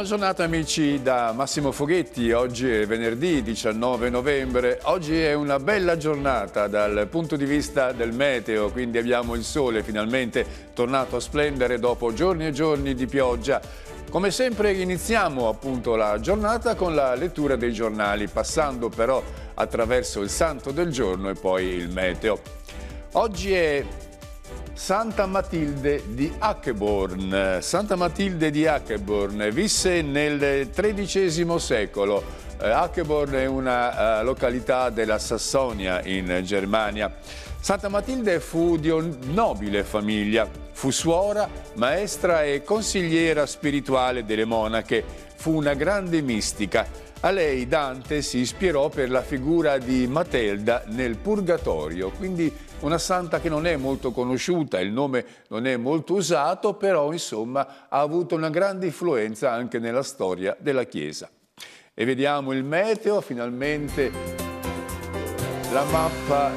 Buona giornata amici da Massimo Foghetti, oggi è venerdì 19 novembre, oggi è una bella giornata dal punto di vista del meteo, quindi abbiamo il sole finalmente tornato a splendere dopo giorni e giorni di pioggia. Come sempre iniziamo appunto la giornata con la lettura dei giornali, passando però attraverso il santo del giorno e poi il meteo. Oggi è Santa Matilde di Hackeborn. Santa Matilde di Hackeborn visse nel XIII secolo Hackeborn eh, è una eh, località della Sassonia in Germania. Santa Matilde fu di nobile famiglia, fu suora, maestra e consigliera spirituale delle monache, fu una grande mistica. A lei Dante si ispirò per la figura di Matilda nel Purgatorio, quindi una santa che non è molto conosciuta, il nome non è molto usato, però insomma ha avuto una grande influenza anche nella storia della Chiesa e vediamo il meteo, finalmente la mappa,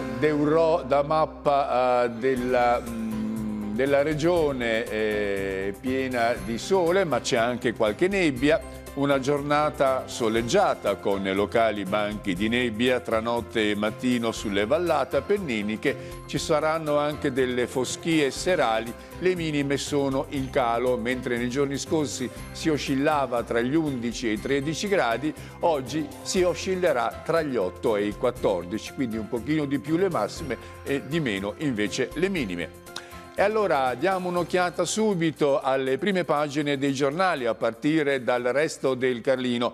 la mappa uh, della, mh, mm, della, regione eh, piena di sole, ma c'è anche qualche nebbia. Una giornata soleggiata con locali banchi di nebbia tra notte e mattino sulle vallate appenniniche. Ci saranno anche delle foschie serali. Le minime sono in calo, mentre nei giorni scorsi si oscillava tra gli 11 e i 13 gradi, oggi si oscillerà tra gli 8 e i 14, quindi un pochino di più le massime e di meno invece le minime. E allora diamo un'occhiata subito alle prime pagine dei giornali a partire dal resto del Carlino.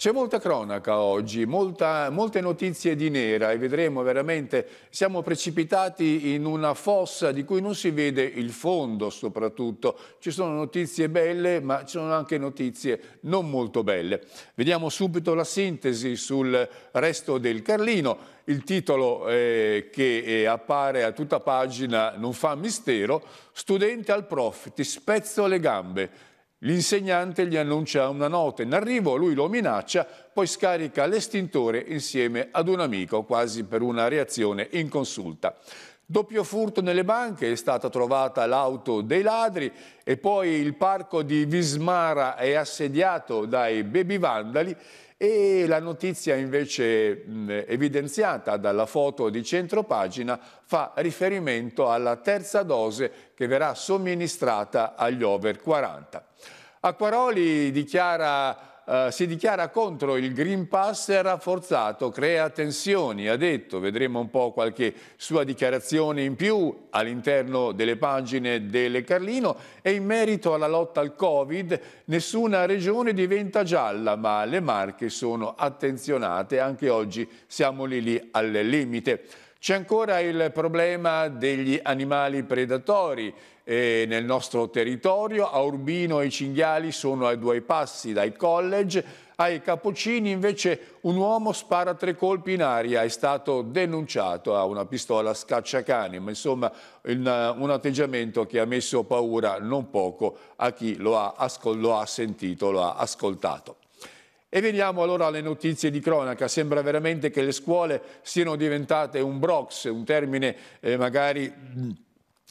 C'è molta cronaca oggi, molta, molte notizie di nera e vedremo veramente, siamo precipitati in una fossa di cui non si vede il fondo soprattutto. Ci sono notizie belle ma ci sono anche notizie non molto belle. Vediamo subito la sintesi sul resto del Carlino. Il titolo eh, che eh, appare a tutta pagina non fa mistero, studente al prof, ti spezzo le gambe L'insegnante gli annuncia una nota in arrivo, lui lo minaccia, poi scarica l'estintore insieme ad un amico, quasi per una reazione inconsulta. Doppio furto nelle banche, è stata trovata l'auto dei ladri e poi il parco di Vismara è assediato dai baby vandali e la notizia invece mh, evidenziata dalla foto di centropagina fa riferimento alla terza dose che verrà somministrata agli over 40. Acquaroli dichiara eh, si dichiara contro il Green Pass rafforzato, crea tensioni, ha detto, vedremo un po' qualche sua dichiarazione in più all'interno delle pagine delle Carlino e in merito alla lotta al Covid nessuna regione diventa gialla, ma le marche sono attenzionate, anche oggi siamo lì lì al limite. C'è ancora il problema degli animali predatori eh, nel nostro territorio. A Urbino i cinghiali sono ai due passi dai college. Ai Capocini invece un uomo spara tre colpi in aria, è stato denunciato a una pistola scacciacani, ma insomma un, un atteggiamento che ha messo paura non poco a chi lo ha, lo ha sentito, lo ha ascoltato. E veniamo allora alle notizie di cronaca. Sembra veramente che le scuole siano diventate un brox, un termine eh, magari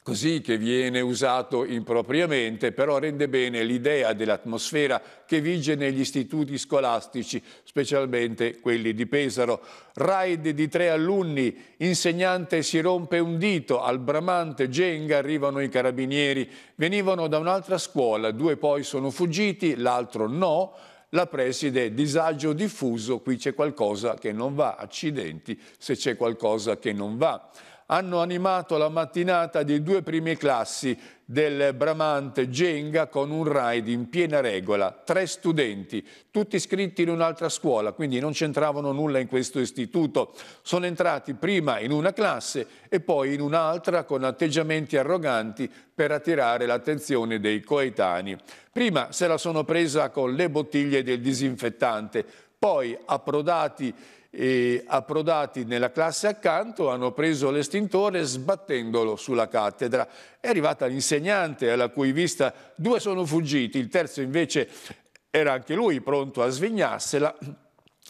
così che viene usato impropriamente, però rende bene l'idea dell'atmosfera che vige negli istituti scolastici, specialmente quelli di Pesaro. Raid di tre alunni, insegnante si rompe un dito, al bramante Genga arrivano i carabinieri, venivano da un'altra scuola, due poi sono fuggiti, l'altro no, la preside disagio diffuso, qui c'è qualcosa che non va, accidenti se c'è qualcosa che non va hanno animato la mattinata di due prime classi del Bramante Genga con un raid in piena regola, tre studenti, tutti iscritti in un'altra scuola, quindi non c'entravano nulla in questo istituto. Sono entrati prima in una classe e poi in un'altra con atteggiamenti arroganti per attirare l'attenzione dei coetanei. Prima se la sono presa con le bottiglie del disinfettante, poi approdati, eh, approdati nella classe accanto hanno preso l'estintore sbattendolo sulla cattedra. È arrivata l'insegnante alla cui vista due sono fuggiti, il terzo invece era anche lui pronto a svignarsela,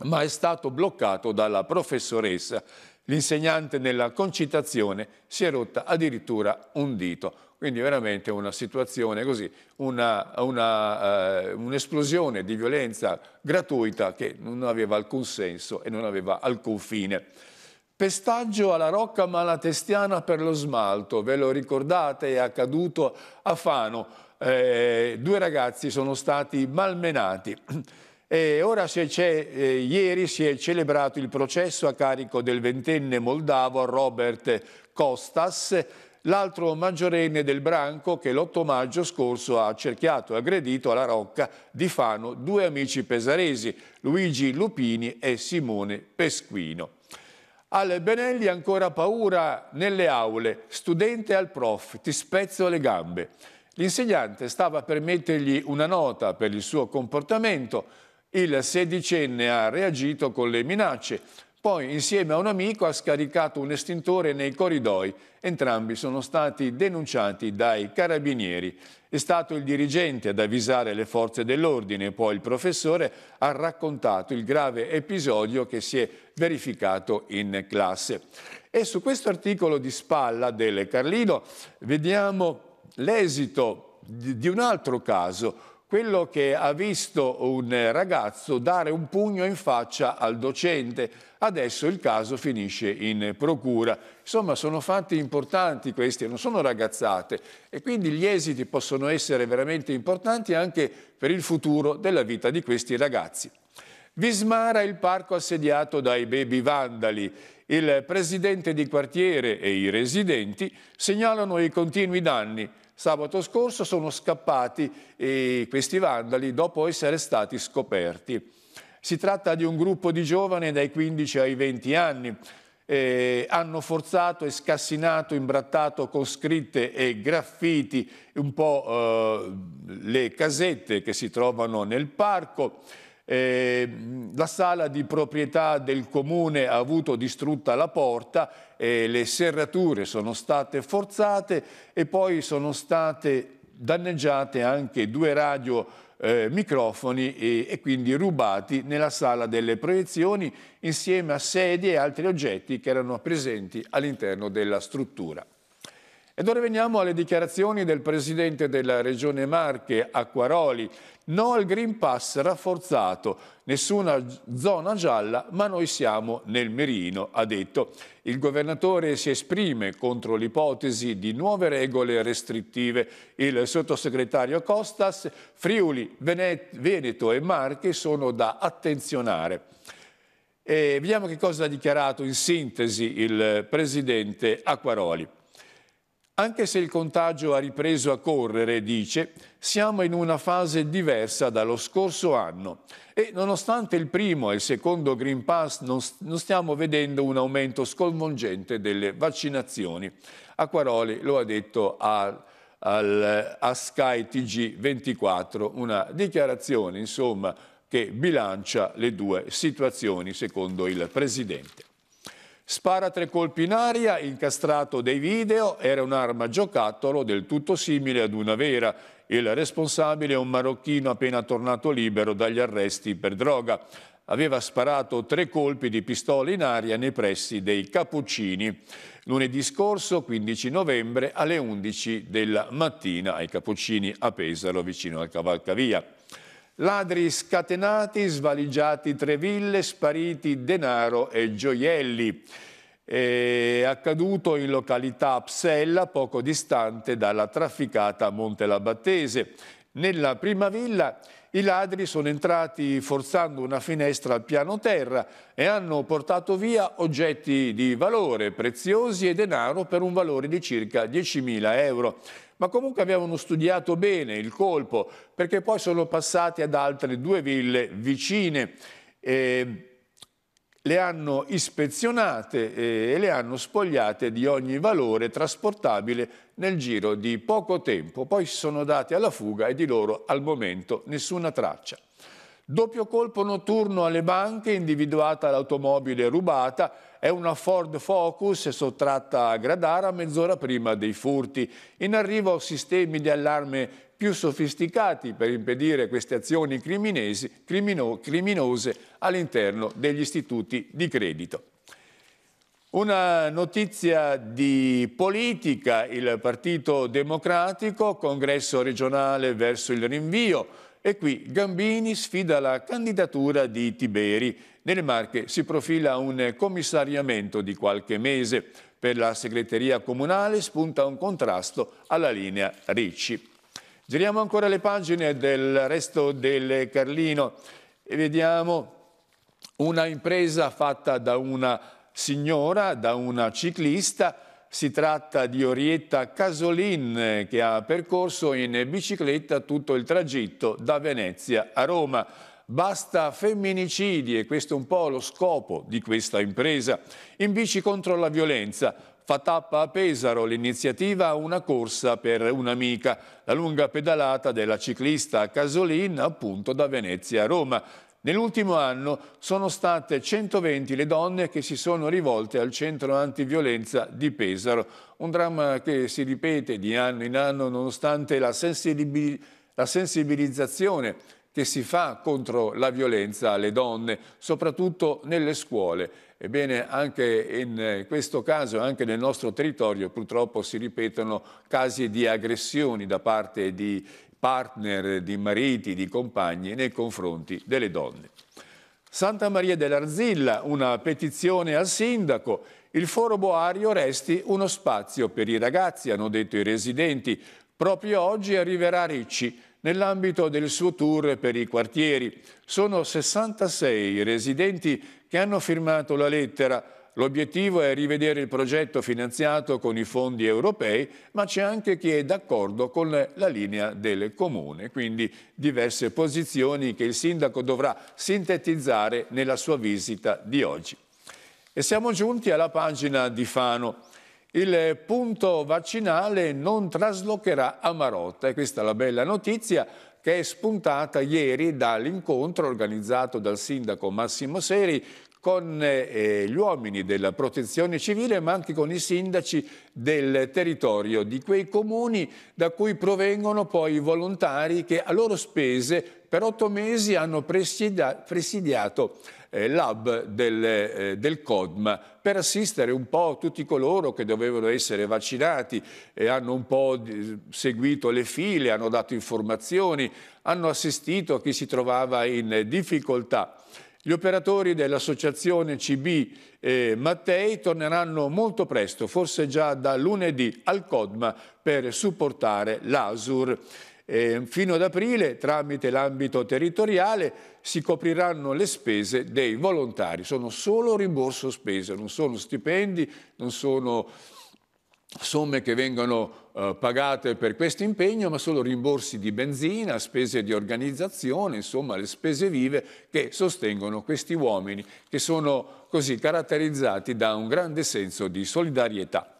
ma è stato bloccato dalla professoressa. L'insegnante nella concitazione si è rotta addirittura un dito. Quindi veramente una situazione così, eh, un'esplosione uh, un di violenza gratuita che non aveva alcun senso e non aveva alcun fine. Pestaggio alla Rocca Malatestiana per lo smalto, ve lo ricordate, è accaduto a Fano. Eh, due ragazzi sono stati malmenati. E ora si eh, ieri si è celebrato il processo a carico del ventenne moldavo Robert Costas l'altro maggiorenne del branco che l'8 maggio scorso ha accerchiato e aggredito alla Rocca di Fano due amici pesaresi, Luigi Lupini e Simone Pesquino. Al Benelli ancora paura nelle aule, studente al prof, ti spezzo le gambe. L'insegnante stava per mettergli una nota per il suo comportamento, il sedicenne ha reagito con le minacce, poi, insieme a un amico, ha scaricato un estintore nei corridoi. Entrambi sono stati denunciati dai carabinieri. È stato il dirigente ad avvisare le forze dell'ordine, poi il professore ha raccontato il grave episodio che si è verificato in classe. E su questo articolo di spalla del Carlino vediamo l'esito di un altro caso, quello che ha visto un ragazzo dare un pugno in faccia al docente. Adesso il caso finisce in procura. Insomma, sono fatti importanti questi, non sono ragazzate e quindi gli esiti possono essere veramente importanti anche per il futuro della vita di questi ragazzi. Vismara il parco assediato dai baby vandali. Il presidente di quartiere e i residenti segnalano i continui danni Sabato scorso sono scappati eh, questi vandali dopo essere stati scoperti. Si tratta di un gruppo di giovani dai 15 ai 20 anni. Eh, hanno forzato e scassinato, imbrattato con scritte e graffiti un po' eh, le casette che si trovano nel parco. Eh, la sala di proprietà del comune ha avuto distrutta la porta, eh, le serrature sono state forzate e poi sono state danneggiate anche due radio eh, microfoni e, e, quindi rubati nella sala delle proiezioni insieme a sedie e altri oggetti che erano presenti all'interno della struttura. Ed ora veniamo alle dichiarazioni del presidente della regione Marche, Acquaroli. No al Green Pass rafforzato, nessuna zona gialla, ma noi siamo nel mirino, ha detto. Il governatore si esprime contro l'ipotesi di nuove regole restrittive. Il sottosegretario Costas, Friuli, Veneto e Marche sono da attenzionare. E vediamo che cosa ha dichiarato in sintesi il presidente Acquaroli. Anche se il contagio ha ripreso a correre, dice, siamo in una fase diversa dallo scorso anno e nonostante il primo e il secondo Green Pass non, non stiamo vedendo un aumento sconvolgente delle vaccinazioni. A Quaroli lo ha detto a, al, a Sky TG24, una dichiarazione insomma, che bilancia le due situazioni secondo il Presidente. Spara tre colpi in aria, incastrato dei video, era un'arma giocattolo del tutto simile ad una vera. Il responsabile è un marocchino appena tornato libero dagli arresti per droga. Aveva sparato tre colpi di pistola in aria nei pressi dei Cappuccini. Lunedì scorso, 15 novembre, alle 11 della mattina ai Cappuccini a Pesaro, vicino al Cavalcavia. Ladri scatenati, svaligiati tre ville, spariti denaro e gioielli. È accaduto in località Psella, poco distante dalla trafficata Montelabattese. Nella prima villa i ladri sono entrati forzando una finestra al piano terra e hanno portato via oggetti di valore, preziosi e denaro per un valore di circa 10.000 euro ma comunque avevano studiato bene il colpo, perché poi sono passati ad altre due ville vicine. Eh, le hanno ispezionate e le hanno spogliate di ogni valore trasportabile nel giro di poco tempo, poi si sono dati alla fuga e di loro al momento nessuna traccia. Doppio colpo notturno alle banche, individuata l'automobile rubata, è una Ford Focus sottratta a Gradara mezz'ora prima dei furti. In arrivo sistemi di allarme più sofisticati per impedire queste azioni crimino, criminose all'interno degli istituti di credito. Una notizia di politica, il Partito Democratico, congresso regionale verso il rinvio, e qui Gambini sfida la candidatura di Tiberi. Nelle Marche si profila un commissariamento di qualche mese. Per la segreteria comunale spunta un contrasto alla linea Ricci. Giriamo ancora le pagine del resto del Carlino e vediamo una impresa fatta da una signora, da una ciclista, si tratta di Orietta Casolin che ha percorso in bicicletta tutto il tragitto da Venezia a Roma. Basta femminicidi e questo è un po' lo scopo di questa impresa. In bici contro la violenza, fa tappa a Pesaro l'iniziativa Una corsa per un'amica, la lunga pedalata della ciclista Casolin appunto da Venezia a Roma. Nell'ultimo anno sono state 120 le donne che si sono rivolte al centro antiviolenza di Pesaro, un dramma che si ripete di anno in anno nonostante la, sensibil la sensibilizzazione che si fa contro la violenza alle donne, soprattutto nelle scuole. Ebbene, anche in questo caso, anche nel nostro territorio, purtroppo si ripetono casi di aggressioni da parte di partner, di mariti, di compagni nei confronti delle donne. Santa Maria dell'Arzilla, una petizione al sindaco, il foro Boario resti uno spazio per i ragazzi, hanno detto i residenti. Proprio oggi arriverà Ricci nell'ambito del suo tour per i quartieri. Sono 66 i residenti che hanno firmato la lettera L'obiettivo è rivedere il progetto finanziato con i fondi europei, ma c'è anche chi è d'accordo con la linea del comune, quindi diverse posizioni che il sindaco dovrà sintetizzare nella sua visita di oggi. E siamo giunti alla pagina di Fano. Il punto vaccinale non traslocherà a Marotta e questa è la bella notizia che è spuntata ieri dall'incontro organizzato dal sindaco Massimo Seri con eh, gli uomini della protezione civile ma anche con i sindaci del territorio di quei comuni da cui provengono poi i volontari che a loro spese per otto mesi hanno presidia presidiato eh, l'hub del, eh, del, CODMA per assistere un po' tutti coloro che dovevano essere vaccinati, hanno un po' seguito le file, hanno dato informazioni, hanno assistito a chi si trovava in difficoltà. Gli operatori dell'associazione CB eh, Mattei torneranno molto presto, forse già da lunedì, al CODMA per supportare l'ASUR. Eh, fino ad aprile, tramite l'ambito territoriale, si copriranno le spese dei volontari. Sono solo rimborso spese, non sono stipendi, non sono somme che vengono eh, pagate per questo impegno, ma solo rimborsi di benzina, spese di organizzazione, insomma le spese vive che sostengono questi uomini, che sono così caratterizzati da un grande senso di solidarietà.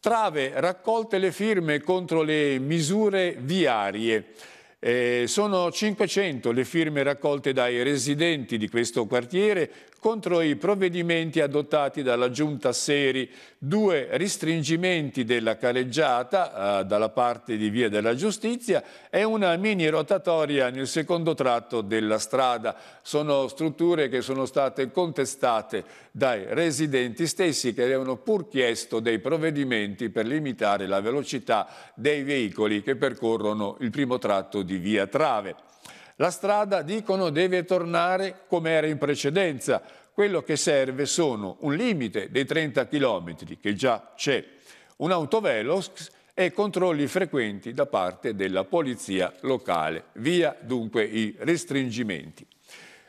Trave raccolte le firme contro le misure viarie. Eh, sono 500 le firme raccolte dai residenti di questo quartiere contro i provvedimenti adottati dalla Giunta Seri, due restringimenti della careggiata eh, dalla parte di Via della Giustizia e una mini rotatoria nel secondo tratto della strada. Sono strutture che sono state contestate dai residenti stessi che avevano pur chiesto dei provvedimenti per limitare la velocità dei veicoli che percorrono il primo tratto di via Trave. La strada, dicono, deve tornare come era in precedenza. Quello che serve sono un limite dei 30 km, che già c'è, un autovelox e controlli frequenti da parte della polizia locale. Via dunque i restringimenti.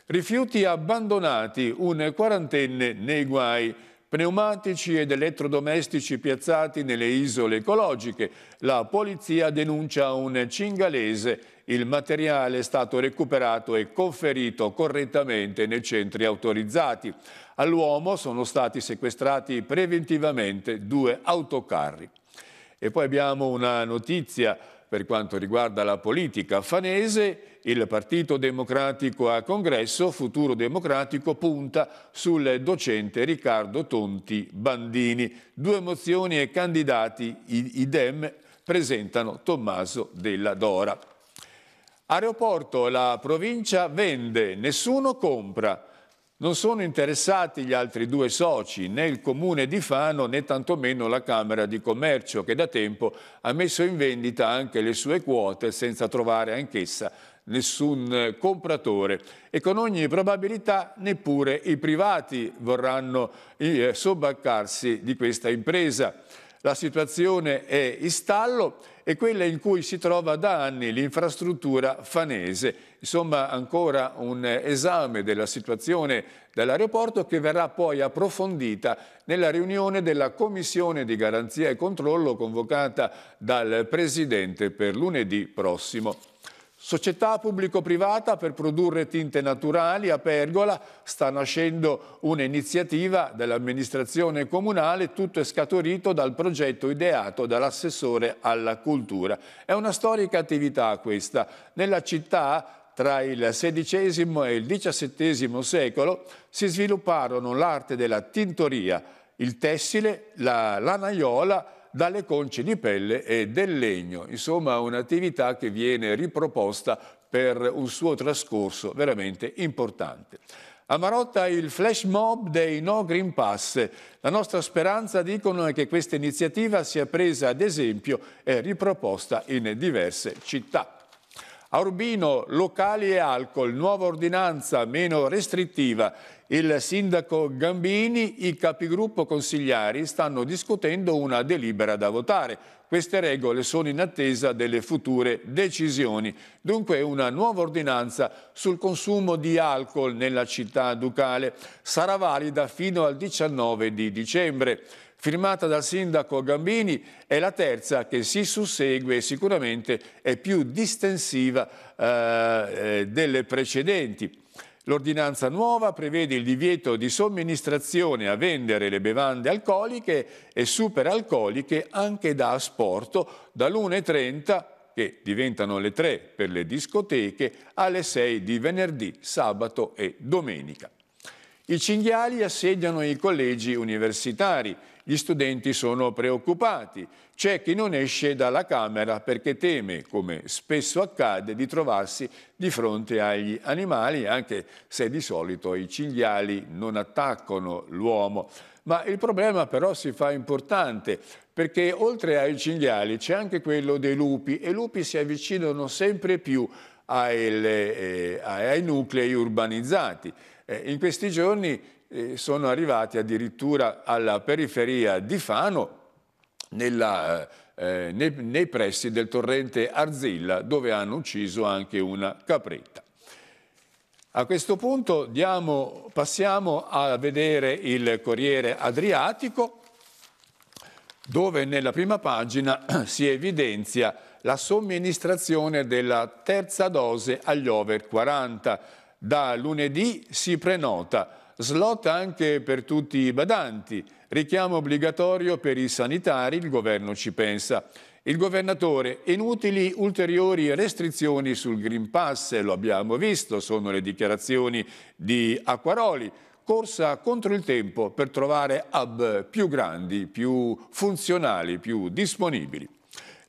Rifiuti abbandonati, un quarantenne nei guai pneumatici ed elettrodomestici piazzati nelle isole ecologiche. La polizia denuncia un cingalese. Il materiale è stato recuperato e conferito correttamente nei centri autorizzati. All'uomo sono stati sequestrati preventivamente due autocarri. E poi abbiamo una notizia per quanto riguarda la politica fanese il Partito Democratico a congresso, Futuro Democratico punta sul docente Riccardo Tonti Bandini. Due mozioni e candidati idem presentano Tommaso della Dora. Aeroporto, la provincia vende, nessuno compra. Non sono interessati gli altri due soci, né il comune di Fano né tantomeno la Camera di Commercio che da tempo ha messo in vendita anche le sue quote senza trovare anch'essa nessun compratore e con ogni probabilità neppure i privati vorranno eh, sobbarcarsi di questa impresa. La situazione è in stallo e quella in cui si trova da anni l'infrastruttura fanese. Insomma, ancora un esame della situazione dell'aeroporto che verrà poi approfondita nella riunione della Commissione di Garanzia e Controllo convocata dal Presidente per lunedì prossimo. Società pubblico-privata per produrre tinte naturali a Pergola sta nascendo un'iniziativa dell'amministrazione comunale, tutto è scaturito dal progetto ideato dall'assessore alla cultura. È una storica attività questa. Nella città tra il XVI e il XVII secolo si svilupparono l'arte della tintoria, il tessile, la lanaiola dalle conce di pelle e del legno. Insomma un'attività che viene riproposta per un suo trascorso veramente importante. A Marotta il flash mob dei No Green Pass. La nostra speranza, dicono, è che questa iniziativa sia presa ad esempio e riproposta in diverse città. A Urbino, locali e alcol, nuova ordinanza meno restrittiva. Il sindaco Gambini, i capigruppo consigliari stanno discutendo una delibera da votare. Queste regole sono in attesa delle future decisioni. Dunque una nuova ordinanza sul consumo di alcol nella città ducale sarà valida fino al 19 di dicembre firmata dal sindaco Gambini, è la terza che si sussegue e sicuramente è più distensiva eh, eh, delle precedenti. L'ordinanza nuova prevede il divieto di somministrazione a vendere le bevande alcoliche e superalcoliche anche da asporto dall'1.30 che diventano le 3 per le discoteche alle 6 di venerdì, sabato e domenica. I cinghiali assediano i collegi universitari gli studenti sono preoccupati. C'è chi non esce dalla Camera perché teme, come spesso accade, di trovarsi di fronte agli animali, anche se di solito i cinghiali non attaccano l'uomo. Ma il problema però si fa importante perché oltre ai cinghiali c'è anche quello dei lupi e i lupi si avvicinano sempre più ai, eh, ai nuclei urbanizzati. Eh, in questi giorni sono arrivati addirittura alla periferia di Fano, nella, eh, eh, nei, nei pressi del torrente Arzilla, dove hanno ucciso anche una capretta. A questo punto diamo, passiamo a vedere il Corriere Adriatico, dove nella prima pagina si evidenzia la somministrazione della terza dose agli over 40. Da lunedì si prenota Slot anche per tutti i badanti, richiamo obbligatorio per i sanitari, il governo ci pensa. Il governatore, inutili ulteriori restrizioni sul Green Pass, lo abbiamo visto, sono le dichiarazioni di Acquaroli, corsa contro il tempo per trovare hub più grandi, più funzionali, più disponibili.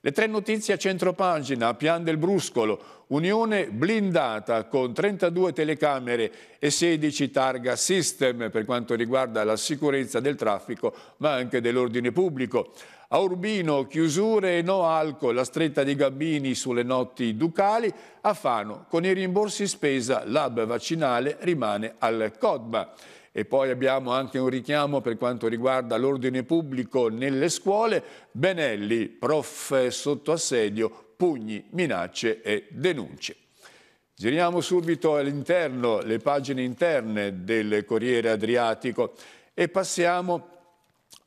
Le tre notizie a centropagina, a Pian del Bruscolo, Unione blindata con 32 telecamere e 16 targa system per quanto riguarda la sicurezza del traffico ma anche dell'ordine pubblico. A Urbino chiusure e no alcol, la stretta di Gabbini sulle notti ducali, a Fano con i rimborsi spesa l'hub vaccinale rimane al CODMA e poi abbiamo anche un richiamo per quanto riguarda l'ordine pubblico nelle scuole, Benelli, prof sotto assedio, pugni, minacce e denunce. Giriamo subito all'interno, le pagine interne del Corriere Adriatico e passiamo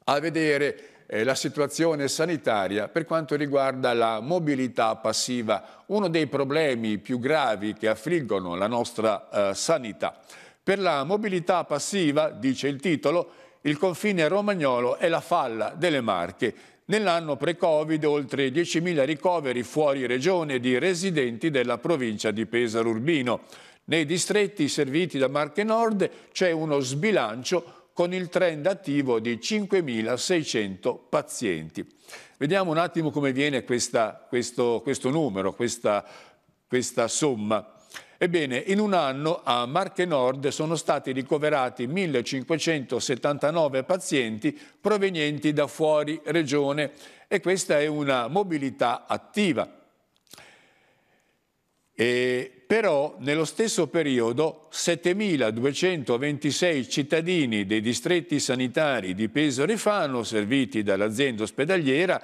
a vedere eh, la situazione sanitaria per quanto riguarda la mobilità passiva, uno dei problemi più gravi che affliggono la nostra eh, sanità. Per la mobilità passiva, dice il titolo, il confine romagnolo è la falla delle Marche. Nell'anno pre-Covid oltre 10.000 ricoveri fuori regione di residenti della provincia di Pesaro Urbino. Nei distretti serviti da Marche Nord c'è uno sbilancio con il trend attivo di 5.600 pazienti. Vediamo un attimo come viene questa, questo, questo numero, questa, questa somma. Ebbene, in un anno a Marche Nord sono stati ricoverati 1579 pazienti provenienti da fuori regione e questa è una mobilità attiva. E però nello stesso periodo 7.226 cittadini dei distretti sanitari di Peso Rifano serviti dall'azienda ospedaliera,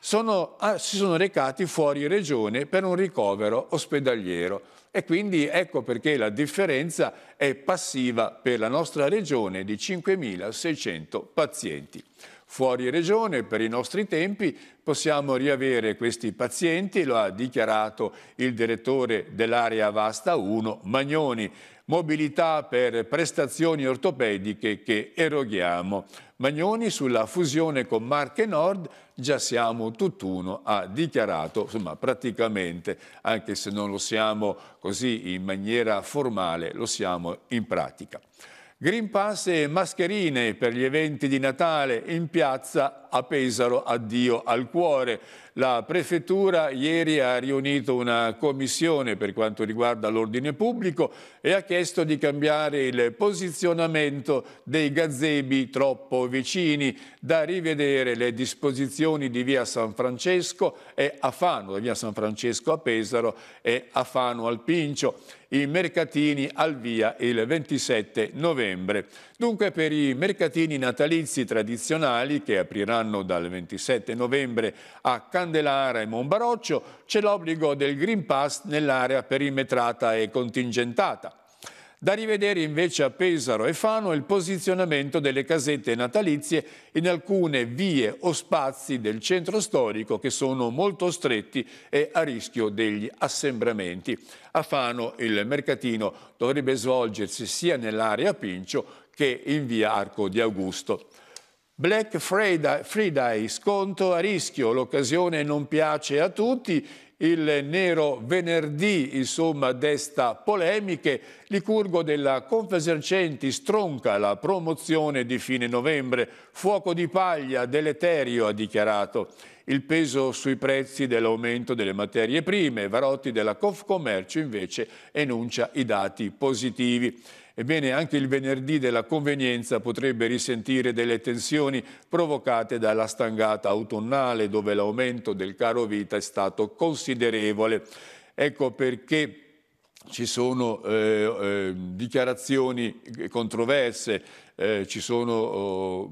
sono, ah, si sono recati fuori regione per un ricovero ospedaliero. E quindi ecco perché la differenza è passiva per la nostra regione di 5.600 pazienti. Fuori regione, per i nostri tempi, possiamo riavere questi pazienti, lo ha dichiarato il direttore dell'area Vasta 1, Magnoni, mobilità per prestazioni ortopediche che eroghiamo Magnoni sulla fusione con Marche Nord già siamo tutt'uno, ha dichiarato insomma, praticamente, anche se non lo siamo così in maniera formale, lo siamo in pratica. Green Pass e mascherine per gli eventi di Natale in piazza a Pesaro, addio al cuore. La Prefettura ieri ha riunito una commissione per quanto riguarda l'ordine pubblico e ha chiesto di cambiare il posizionamento dei gazebi troppo vicini, da rivedere le disposizioni di via San Francesco e Afano, Fano, via San Francesco a Pesaro e Afano al Pincio i mercatini al via il 27 novembre. Dunque per i mercatini natalizi tradizionali che apriranno dal 27 novembre a Canada Candelara e Monbaroccio c'è l'obbligo del Green Pass nell'area perimetrata e contingentata. Da rivedere invece a Pesaro e Fano il posizionamento delle casette natalizie in alcune vie o spazi del centro storico che sono molto stretti e a rischio degli assembramenti. A Fano il mercatino dovrebbe svolgersi sia nell'area Pincio che in via Arco di Augusto. Black Friday, sconto a rischio, l'occasione non piace a tutti, il nero venerdì insomma desta polemiche, Licurgo della Confesercenti stronca la promozione di fine novembre, fuoco di paglia deleterio ha dichiarato, il peso sui prezzi dell'aumento delle materie prime, Varotti della Confcommercio invece enuncia i dati positivi. Ebbene, anche il venerdì della convenienza potrebbe risentire delle tensioni provocate dalla stangata autunnale, dove l'aumento del caro vita è stato considerevole. Ecco perché ci sono eh, eh, dichiarazioni controverse, eh, sono, oh,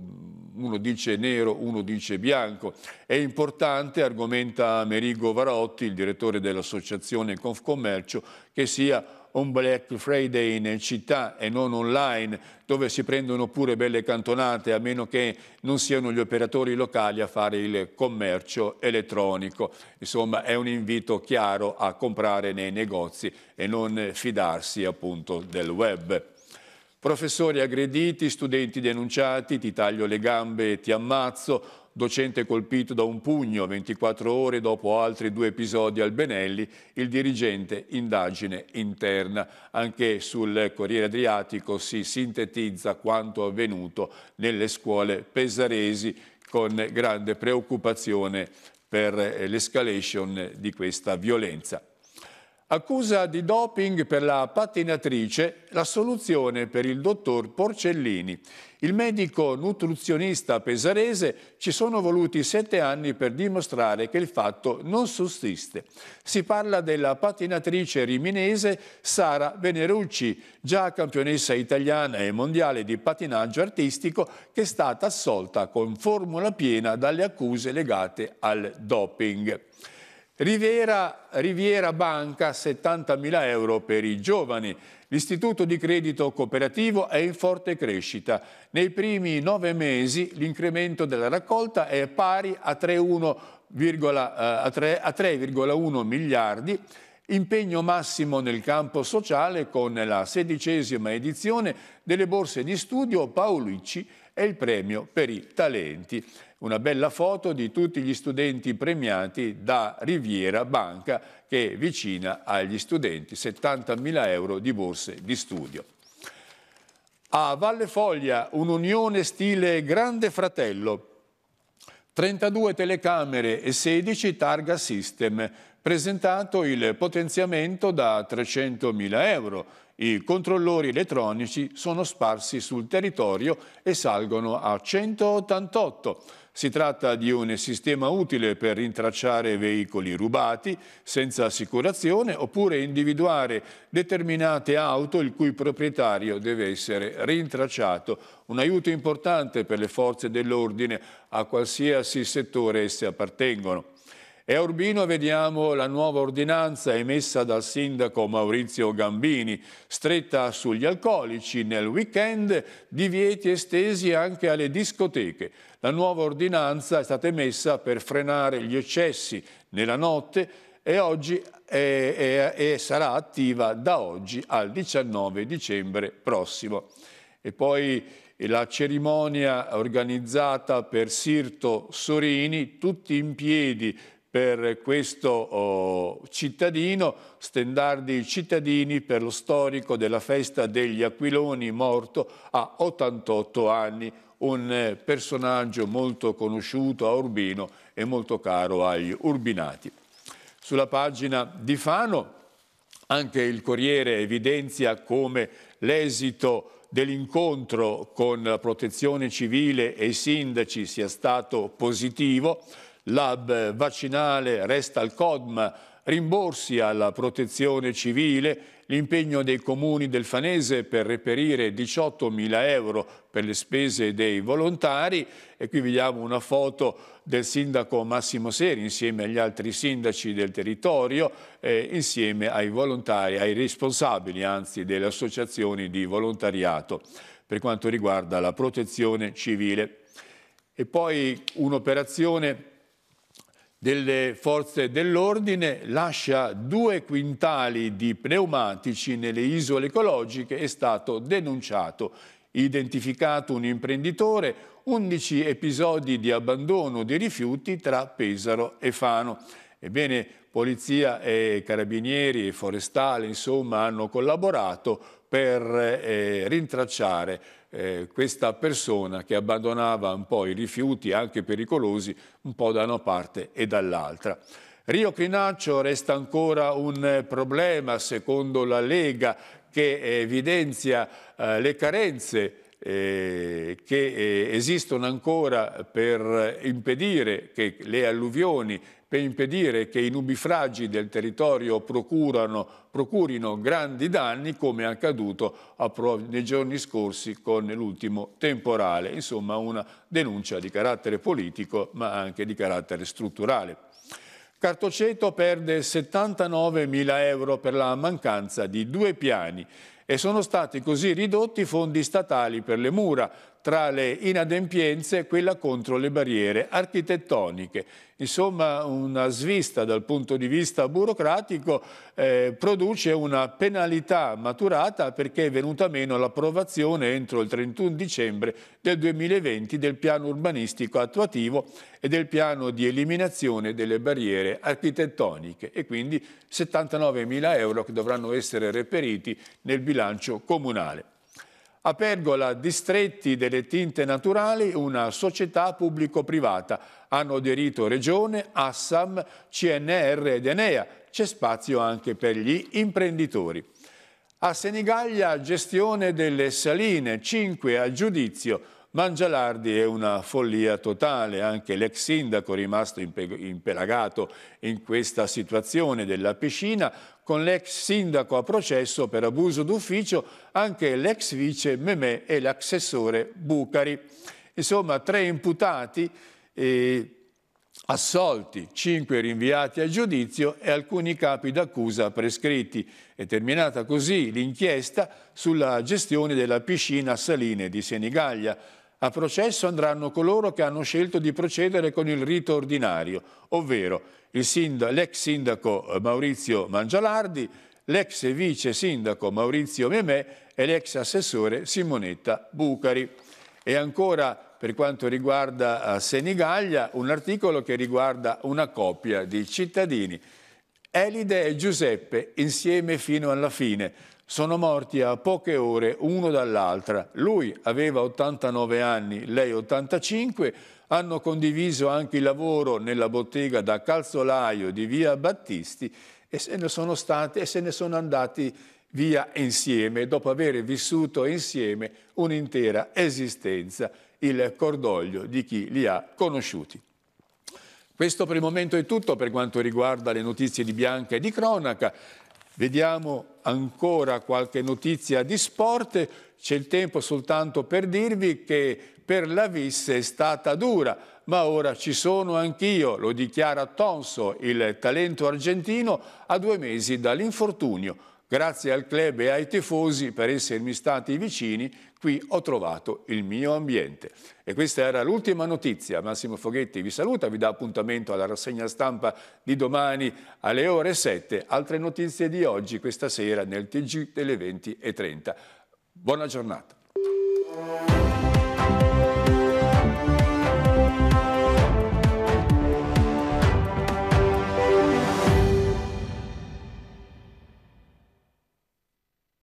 uno dice nero, uno dice bianco. È importante, argomenta Merigo Varotti, il direttore dell'associazione Confcommercio, che sia un Black Friday in città e non online, dove si prendono pure belle cantonate, a meno che non siano gli operatori locali a fare il commercio elettronico. Insomma, è un invito chiaro a comprare nei negozi e non fidarsi appunto del web. Professori aggrediti, studenti denunciati, ti taglio le gambe e ti ammazzo, docente colpito da un pugno 24 ore dopo altri due episodi al Benelli, il dirigente indagine interna. Anche sul Corriere Adriatico si sintetizza quanto avvenuto nelle scuole pesaresi con grande preoccupazione per l'escalation di questa violenza accusa di doping per la pattinatrice la soluzione per il dottor Porcellini. Il medico nutrizionista pesarese ci sono voluti sette anni per dimostrare che il fatto non sussiste. Si parla della pattinatrice riminese Sara Venerucci, già campionessa italiana e mondiale di pattinaggio artistico, che è stata assolta con formula piena dalle accuse legate al doping. Riviera, Riviera Banca 70.000 euro per i giovani. L'istituto di credito cooperativo è in forte crescita. Nei primi nove mesi l'incremento della raccolta è pari a 3,1 eh, miliardi impegno massimo nel campo sociale con la sedicesima edizione delle borse di studio Paolucci e il premio per i talenti una bella foto di tutti gli studenti premiati da Riviera Banca che è vicina agli studenti, 70.000 euro di borse di studio. A Valle Foglia un'unione stile Grande Fratello, 32 telecamere e 16 targa system, presentato il potenziamento da 300.000 euro. I controllori elettronici sono sparsi sul territorio e salgono a 188. Si tratta di un sistema utile per rintracciare veicoli rubati senza assicurazione oppure individuare determinate auto il cui proprietario deve essere rintracciato. Un aiuto importante per le forze dell'ordine a qualsiasi settore esse appartengono. E a Urbino vediamo la nuova ordinanza emessa dal sindaco Maurizio Gambini, stretta sugli alcolici nel weekend, divieti estesi anche alle discoteche. La nuova ordinanza è stata emessa per frenare gli eccessi nella notte e, oggi, e, e, e sarà attiva da oggi al 19 dicembre prossimo. E poi la cerimonia organizzata per Sirto Sorini, tutti in piedi per questo oh, cittadino, stendardi cittadini per lo storico della festa degli Aquiloni morto a 88 anni, un eh, personaggio molto conosciuto a Urbino e molto caro agli urbinati. Sulla pagina di Fano anche il Corriere evidenzia come l'esito dell'incontro con la protezione civile e i sindaci sia stato positivo, l'hub vaccinale resta al CODMA rimborsi alla protezione civile, l'impegno dei comuni del Fanese per reperire 18.000 euro per le spese dei volontari e qui vediamo una foto del sindaco Massimo Seri insieme agli altri sindaci del territorio, eh, insieme ai volontari, ai responsabili anzi delle associazioni di volontariato per quanto riguarda la protezione civile. E poi un'operazione delle forze dell'ordine lascia due quintali di pneumatici nelle isole ecologiche è stato denunciato. Identificato un imprenditore, 11 episodi di abbandono di rifiuti tra Pesaro e Fano. Ebbene, polizia e carabinieri e forestale, insomma, hanno collaborato per eh, rintracciare eh, questa persona che abbandonava un po' i rifiuti, anche pericolosi, un po' da una parte e dall'altra. Rio Crinaccio resta ancora un problema, secondo la Lega, che evidenzia eh, le carenze eh, che eh, esistono ancora per impedire che le alluvioni per impedire che i nubifragi del territorio procurino grandi danni come è accaduto nei giorni scorsi con l'ultimo temporale. Insomma una denuncia di carattere politico ma anche di carattere strutturale. Cartoceto perde 79 mila euro per la mancanza di due piani e sono stati così ridotti i fondi statali per le mura, tra le inadempienze quella contro le barriere architettoniche. Insomma una svista dal punto di vista burocratico eh, produce una penalità maturata perché è venuta meno l'approvazione entro il 31 dicembre del 2020 del piano urbanistico attuativo e del piano di eliminazione delle barriere architettoniche e quindi 79 mila euro che dovranno essere reperiti nel bilancio comunale. A Pergola, distretti delle tinte naturali, una società pubblico-privata. Hanno aderito Regione, Assam, CNR ed Enea. C'è spazio anche per gli imprenditori. A Senigallia, gestione delle saline, 5 a giudizio. Mangialardi è una follia totale, anche l'ex sindaco rimasto impelagato in questa situazione della piscina, con l'ex sindaco a processo per abuso d'ufficio, anche l'ex vice Memè e l'assessore Bucari. Insomma, tre imputati eh, assolti, cinque rinviati a giudizio e alcuni capi d'accusa prescritti. È terminata così l'inchiesta sulla gestione della piscina Saline di Senigallia. A processo andranno coloro che hanno scelto di procedere con il rito ordinario, ovvero l'ex sindaco eh, Maurizio Mangialardi, l'ex vice sindaco Maurizio Memè e l'ex assessore Simonetta Bucari. E ancora per quanto riguarda eh, Senigallia, un articolo che riguarda una coppia di cittadini, Elide e Giuseppe insieme fino alla fine sono morti a poche ore uno dall'altra. Lui aveva 89 anni, lei 85, hanno condiviso anche il lavoro nella bottega da calzolaio di via Battisti e se ne sono, stati, e se ne sono andati via insieme, dopo aver vissuto insieme un'intera esistenza, il cordoglio di chi li ha conosciuti. Questo per il momento è tutto per quanto riguarda le notizie di Bianca e di Cronaca. Vediamo ancora qualche notizia di sport, c'è il tempo soltanto per dirvi che per la Vis è stata dura ma ora ci sono anch'io, lo dichiara Tonso, il talento argentino, a due mesi dall'infortunio. Grazie al club e ai tifosi per essermi stati vicini, qui ho trovato il mio ambiente. E questa era l'ultima notizia. Massimo Foghetti vi saluta, vi dà appuntamento alla rassegna stampa di domani alle ore 7. Altre notizie di oggi, questa sera, nel TG delle 20.30. Buona giornata.